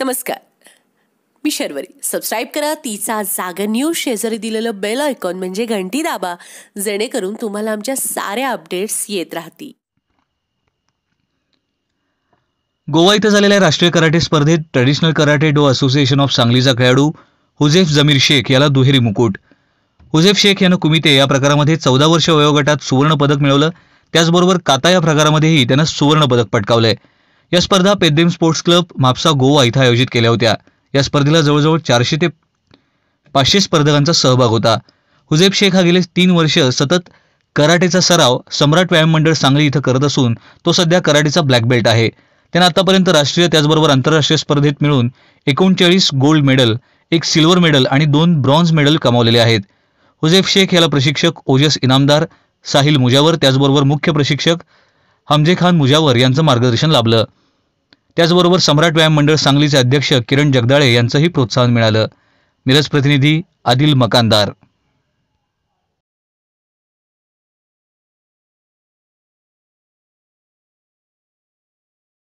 नमस्कार मी शर्वरी सबस्क्राईब करा तिचा जाग न्यूज शेजारी दिलेलं बेल आयकॉन म्हणजे घंटी दाबा जेणेकरून तुम्हाला आमच्या साऱ्या अपडेट्स येत राहतील गोवा इथं झालेल्या राष्ट्रीय कराटे स्पर्धेत traditional karate do association of सांगलीचा खेळाडू हुजेफ जमीर शेख याला दुहेरी मुकुट हुजेफ शेख यानं कुमिते या प्रकारामध्ये चौदा वर्ष वयोगटात सुवर्ण पदक मिळवलं त्याचबरोबर काता या प्रकारामध्येही त्यानं सुवर्ण पदक पटकावलंय या स्पर्धा पेद्रीम स्पोर्ट्स क्लब म्हापसा गोवा इथं आयोजित केल्या होत्या या स्पर्धेला जवळजवळ चारशे ते पाचशे स्पर्धकांचा सहभाग होता हुजेब शेख हा गेले तीन वर्ष सतत कराटेचा सराव सम्राट व्यायाम मंडळ सांगली इथं करत असून तो सध्या कराटेचा ब्लॅक बेल्ट आहे त्यानं आतापर्यंत राष्ट्रीय त्याचबरोबर आंतरराष्ट्रीय स्पर्धेत मिळून एकोणचाळीस गोल्ड मेडल एक सिल्वर मेडल आणि दोन ब्रॉन्झ मेडल कमावलेले आहेत हुजेब शेख याला प्रशिक्षक ओजस इनामदार साहिल मुजावर त्याचबरोबर मुख्य प्रशिक्षक हमजे खान मुजावर यांचं मार्गदर्शन लाभलं त्याचबरोबर सम्राट व्यायाम मंडळ सांगलीचे अध्यक्ष किरण जगदाळे यांचंही प्रोत्साहन मिळालं मिरज प्रतिनिधी आदिल मकानदार